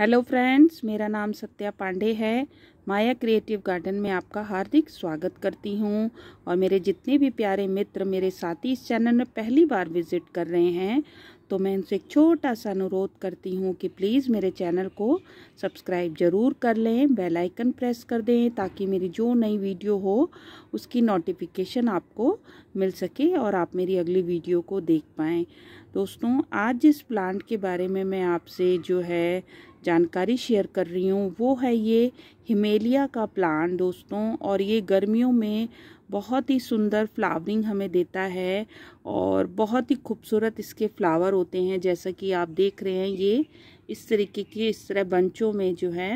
hello friends मेरा नाम सत्या पांडे है माया क्रिएटिव गार्डन में आपका हार्दिक स्वागत करती हूँ और मेरे जितने भी प्यारे मित्र मेरे साथी इस चैनल में पहली बार विजिट कर रहे हैं तो मैं उनसे एक छोटा सा अनुरोध करती हूँ कि प्लीज़ मेरे चैनल को सब्सक्राइब ज़रूर कर लें बेल आइकन प्रेस कर दें ताकि मेरी जो नई वीडियो हो उसकी नोटिफिकेशन आपको मिल सके और आप मेरी अगली वीडियो को देख पाएँ दोस्तों आज जिस प्लांट के बारे में मैं आपसे जो है जानकारी शेयर कर रही हूँ वो है ये हिमेलिया का प्लांट दोस्तों और ये गर्मियों में बहुत ही सुंदर फ्लावरिंग हमें देता है और बहुत ही खूबसूरत इसके फ्लावर होते हैं जैसा कि आप देख रहे हैं ये इस तरीके के इस तरह बंचों में जो है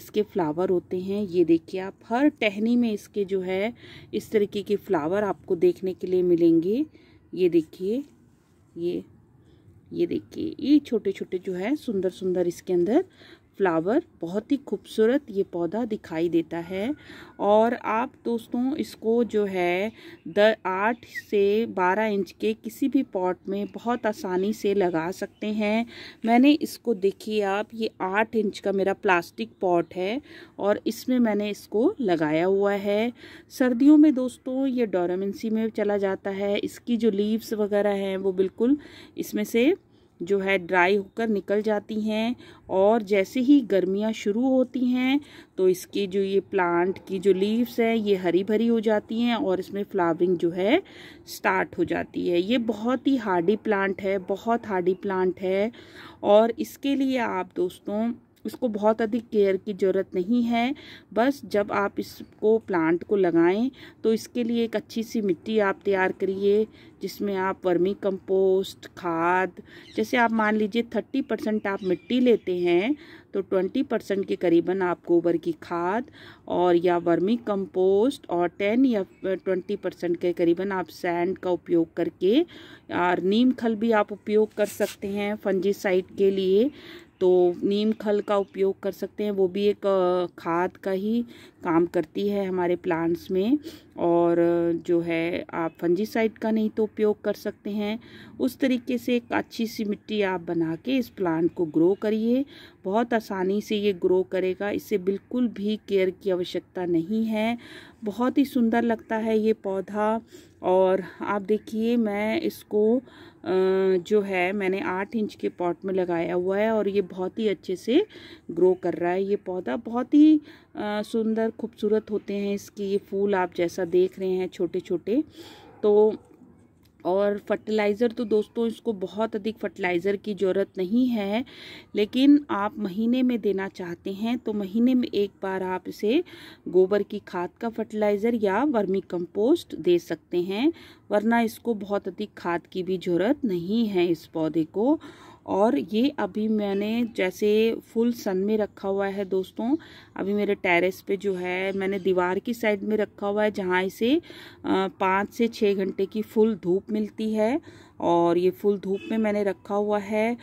इसके फ्लावर होते हैं ये देखिए आप हर टहनी में इसके जो है इस तरीके के फ्लावर आपको देखने के लिए मिलेंगे ये देखिए ये ये देखिए ये छोटे छोटे जो है सुंदर सुंदर इसके अंदर फ्लावर बहुत ही खूबसूरत ये पौधा दिखाई देता है और आप दोस्तों इसको जो है द आठ से बारह इंच के किसी भी पॉट में बहुत आसानी से लगा सकते हैं मैंने इसको देखिए आप ये आठ इंच का मेरा प्लास्टिक पॉट है और इसमें मैंने इसको लगाया हुआ है सर्दियों में दोस्तों ये डोरामेंसी में चला जाता है इसकी जो लीव्स वगैरह हैं वो बिल्कुल इसमें से जो है ड्राई होकर निकल जाती हैं और जैसे ही गर्मियाँ शुरू होती हैं तो इसके जो ये प्लांट की जो लीव्स हैं ये हरी भरी हो जाती हैं और इसमें फ्लावरिंग जो है स्टार्ट हो जाती है ये बहुत ही हार्डी प्लांट है बहुत हार्डी प्लांट है और इसके लिए आप दोस्तों इसको बहुत अधिक केयर की ज़रूरत नहीं है बस जब आप इसको प्लांट को लगाएं तो इसके लिए एक अच्छी सी मिट्टी आप तैयार करिए जिसमें आप वर्मी कंपोस्ट खाद जैसे आप मान लीजिए थर्टी परसेंट आप मिट्टी लेते हैं तो ट्वेंटी परसेंट के करीबन आप गोबर की खाद और या वर्मी कंपोस्ट और टेन या ट्वेंटी परसेंट के करीबन आप सैंड का उपयोग करके और नीम खल भी आप उपयोग कर सकते हैं फंजीसाइड के लिए तो नीम खल का उपयोग कर सकते हैं वो भी एक खाद का ही काम करती है हमारे प्लांट्स में और जो है आप फंजीसाइड का नहीं तो उपयोग कर सकते हैं उस तरीके से एक अच्छी सी मिट्टी आप बना के इस प्लांट को ग्रो करिए बहुत आसानी से ये ग्रो करेगा इससे बिल्कुल भी केयर की आवश्यकता नहीं है बहुत ही सुंदर लगता है ये पौधा और आप देखिए मैं इसको जो है मैंने आठ इंच के पॉट में लगाया हुआ है और ये बहुत ही अच्छे से ग्रो कर रहा है ये पौधा बहुत ही सुंदर खूबसूरत होते हैं इसके ये फूल आप जैसा देख रहे हैं छोटे छोटे तो और फर्टिलाइज़र तो दोस्तों इसको बहुत अधिक फर्टिलाइज़र की ज़रूरत नहीं है लेकिन आप महीने में देना चाहते हैं तो महीने में एक बार आप इसे गोबर की खाद का फर्टिलाइज़र या वर्मी कंपोस्ट दे सकते हैं वरना इसको बहुत अधिक खाद की भी ज़रूरत नहीं है इस पौधे को और ये अभी मैंने जैसे फुल सन में रखा हुआ है दोस्तों अभी मेरे टेरेस पे जो है मैंने दीवार की साइड में रखा हुआ है जहाँ इसे पाँच से छः घंटे की फुल धूप मिलती है और ये फुल धूप में मैंने रखा हुआ है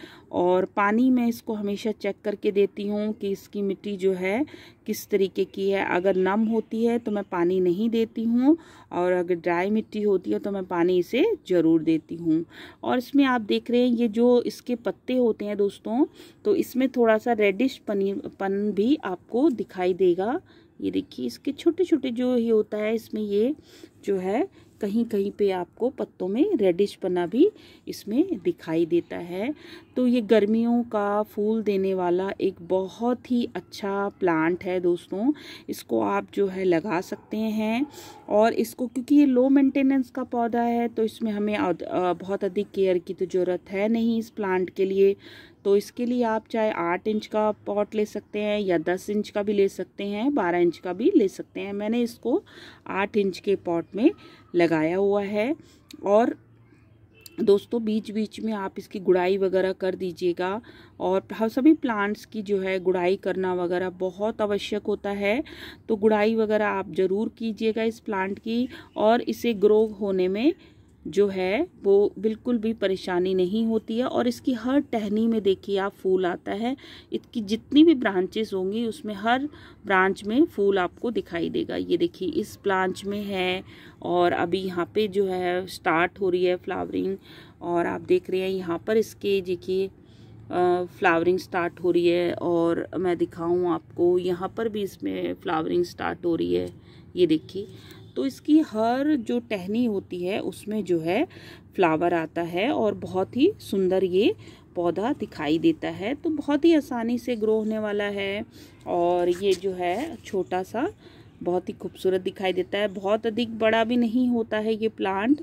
और पानी मैं इसको हमेशा चेक करके देती हूँ कि इसकी मिट्टी जो है किस तरीके की है अगर नम होती है तो मैं पानी नहीं देती हूँ और अगर ड्राई मिट्टी होती है तो मैं पानी इसे ज़रूर देती हूँ और इसमें आप देख रहे हैं ये जो इसके पत्ते होते हैं दोस्तों तो इसमें थोड़ा सा रेडिश पनीर पन भी आपको दिखाई देगा ये देखिए इसके छोटे छोटे जो ये होता है इसमें ये जो है कहीं कहीं पे आपको पत्तों में रेडिश पना भी इसमें दिखाई देता है तो ये गर्मियों का फूल देने वाला एक बहुत ही अच्छा प्लांट है दोस्तों इसको आप जो है लगा सकते हैं और इसको क्योंकि ये लो मेंटेनेंस का पौधा है तो इसमें हमें बहुत अधिक केयर की तो ज़रूरत है नहीं इस प्लांट के लिए तो इसके लिए आप चाहे आठ इंच का पॉट ले सकते हैं या दस इंच का भी ले सकते हैं बारह इंच का भी ले सकते हैं मैंने इसको आठ इंच के पॉट में लगाया हुआ है और दोस्तों बीच बीच में आप इसकी गुड़ाई वगैरह कर दीजिएगा और सभी प्लांट्स की जो है गुड़ाई करना वगैरह बहुत आवश्यक होता है तो गुड़ाई वगैरह आप ज़रूर कीजिएगा इस प्लांट की और इसे ग्रो होने में जो है वो बिल्कुल भी परेशानी नहीं होती है और इसकी हर टहनी में देखिए आप फूल आता है इसकी जितनी भी ब्रांचेस होंगी उसमें हर ब्रांच में फूल आपको दिखाई देगा ये देखिए इस ब्रांच में है और अभी यहाँ पे जो है स्टार्ट हो रही है फ्लावरिंग और आप देख रहे हैं यहाँ पर इसके देखिए फ्लावरिंग स्टार्ट हो रही है और मैं दिखाऊँ आपको यहाँ पर भी इसमें फ्लावरिंग स्टार्ट हो रही है ये देखिए तो इसकी हर जो टहनी होती है उसमें जो है फ्लावर आता है और बहुत ही सुंदर ये पौधा दिखाई देता है तो बहुत ही आसानी से ग्रो होने वाला है और ये जो है छोटा सा बहुत ही खूबसूरत दिखाई देता है बहुत अधिक बड़ा भी नहीं होता है ये प्लांट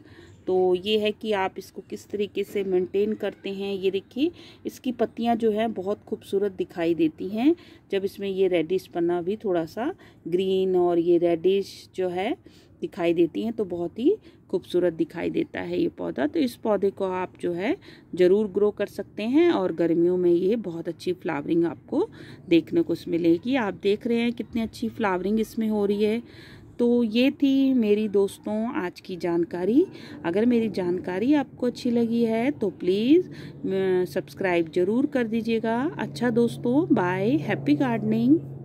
तो ये है कि आप इसको किस तरीके से मेंटेन करते हैं ये देखिए इसकी पत्तियां जो है बहुत खूबसूरत दिखाई देती हैं जब इसमें ये रेडिश पन्ना भी थोड़ा सा ग्रीन और ये रेडिश जो है दिखाई देती हैं तो बहुत ही खूबसूरत दिखाई देता है ये पौधा तो इस पौधे को आप जो है ज़रूर ग्रो कर सकते हैं और गर्मियों में ये बहुत अच्छी फ्लावरिंग आपको देखने को मिलेगी आप देख रहे हैं कितनी अच्छी फ्लावरिंग इसमें हो रही है तो ये थी मेरी दोस्तों आज की जानकारी अगर मेरी जानकारी आपको अच्छी लगी है तो प्लीज़ सब्सक्राइब ज़रूर कर दीजिएगा अच्छा दोस्तों बाय हैप्पी गार्डनिंग